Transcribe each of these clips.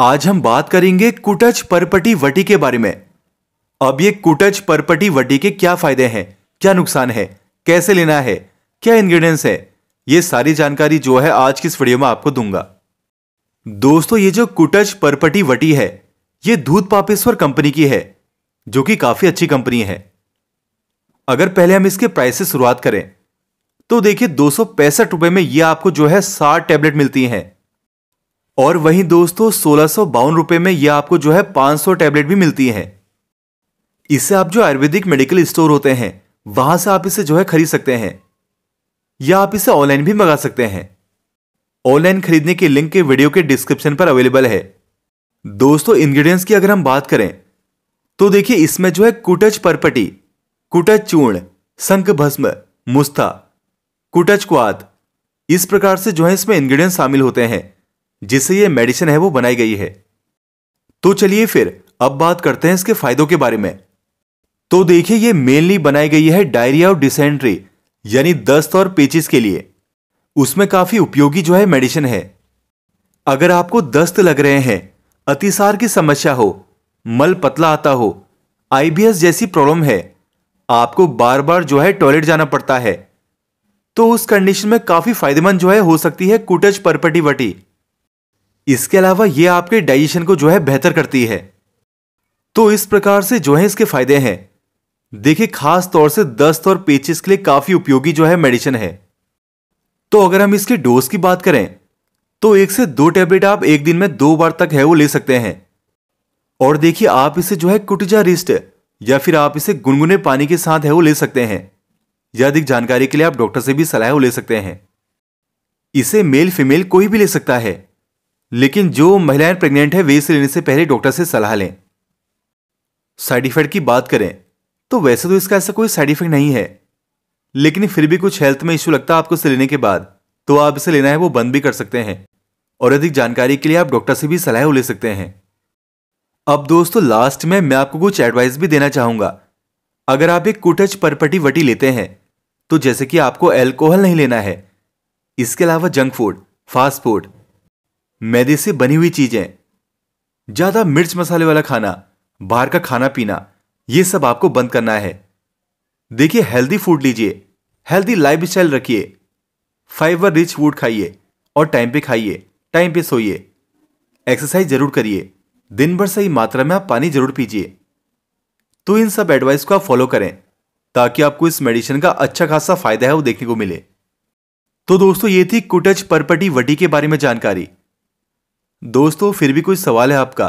आज हम बात करेंगे कुटच परपटी वटी के बारे में अब ये कुटच परपटी वटी के क्या फायदे हैं क्या नुकसान है कैसे लेना है क्या इंग्रेडिएंट्स है ये सारी जानकारी जो है आज की इस वीडियो में आपको दूंगा दोस्तों ये जो कुटच परपटी वटी है ये दूध पापेश्वर कंपनी की है जो कि काफी अच्छी कंपनी है अगर पहले हम इसके प्राइस से शुरुआत करें तो देखिए दो रुपए में ये आपको जो है साठ टैबलेट मिलती हैं और वहीं दोस्तों सोलह बावन रुपए में यह आपको जो है 500 टैबलेट भी मिलती है इसे आप जो आयुर्वेदिक मेडिकल स्टोर होते हैं वहां से आप इसे जो है खरीद सकते हैं या आप इसे ऑनलाइन भी मंगा सकते हैं ऑनलाइन खरीदने के लिंक के वीडियो के डिस्क्रिप्शन पर अवेलेबल है दोस्तों इंग्रेडिएंट्स की अगर हम बात करें तो देखिए इसमें जो है कुटच परपटी कुटच चूर्ण संख भस्म मुस्ता कुटच क्वात इस प्रकार से जो है इसमें इंग्रेडिएंट्स शामिल होते हैं जिससे यह मेडिसिन है वो बनाई गई है तो चलिए फिर अब बात करते हैं इसके फायदों के बारे में तो देखिए ये मेनली बनाई गई है डायरिया और डिसेंट्री यानी दस्त और पेचिस के लिए उसमें काफी उपयोगी जो है मेडिसिन है अगर आपको दस्त लग रहे हैं अतिसार की समस्या हो मल पतला आता हो आईबीएस जैसी प्रॉब्लम है आपको बार बार जो है टॉयलेट जाना पड़ता है तो उस कंडीशन में काफी फायदेमंद जो है हो सकती है कुटज परपटी वटी इसके अलावा ये आपके डाइजेशन को जो है बेहतर करती है तो इस प्रकार से जो है इसके फायदे हैं देखिए खास तौर से दस्त और पेचिस के लिए काफी उपयोगी जो है मेडिसिन है तो अगर हम इसके डोज की बात करें तो एक से दो टेबलेट आप एक दिन में दो बार तक है वो ले सकते हैं और देखिए आप इसे जो है कुटजा रिस्ट या फिर आप इसे गुनगुने पानी के साथ है वो ले सकते हैं या अधिक जानकारी के लिए आप डॉक्टर से भी सलाह ले सकते हैं इसे मेल फीमेल कोई भी ले सकता है लेकिन जो महिलाएं प्रेग्नेंट है वे इसे लेने से पहले डॉक्टर से सलाह लें साइड इफेक्ट की बात करें तो वैसे तो इसका ऐसा कोई साइड इफेक्ट नहीं है लेकिन फिर भी कुछ हेल्थ में इश्यू लगता है आपको इसे लेने के बाद तो आप इसे लेना है वो बंद भी कर सकते हैं और अधिक जानकारी के लिए आप डॉक्टर से भी सलाह ले सकते हैं अब दोस्तों लास्ट में मैं आपको कुछ एडवाइस भी देना चाहूंगा अगर आप एक कुटच परपटी वटी लेते हैं तो जैसे कि आपको एल्कोहल नहीं लेना है इसके अलावा जंक फूड फास्ट फूड मैदे से बनी हुई चीजें ज्यादा मिर्च मसाले वाला खाना बाहर का खाना पीना यह सब आपको बंद करना है देखिए हेल्दी फूड लीजिए हेल्दी लाइफ स्टाइल रखिए फाइबर रिच फूड खाइए और टाइम पे खाइए टाइम पे सोइए एक्सरसाइज जरूर करिए दिन भर सही मात्रा में आप पानी जरूर पीजिए तो इन सब एडवाइस को आप फॉलो करें ताकि आपको इस मेडिसिन का अच्छा खासा फायदा है वो देखने को मिले तो दोस्तों ये थी कुटच परपटी वटी के बारे में जानकारी दोस्तों फिर भी कोई सवाल है आपका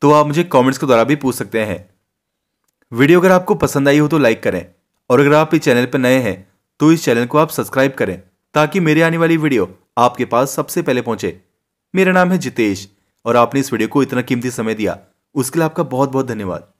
तो आप मुझे कमेंट्स के द्वारा भी पूछ सकते हैं वीडियो अगर आपको पसंद आई हो तो लाइक करें और अगर आप इस चैनल पर नए हैं तो इस चैनल को आप सब्सक्राइब करें ताकि मेरी आने वाली वीडियो आपके पास सबसे पहले पहुंचे मेरा नाम है जितेश और आपने इस वीडियो को इतना कीमती समय दिया उसके लिए आपका बहुत बहुत धन्यवाद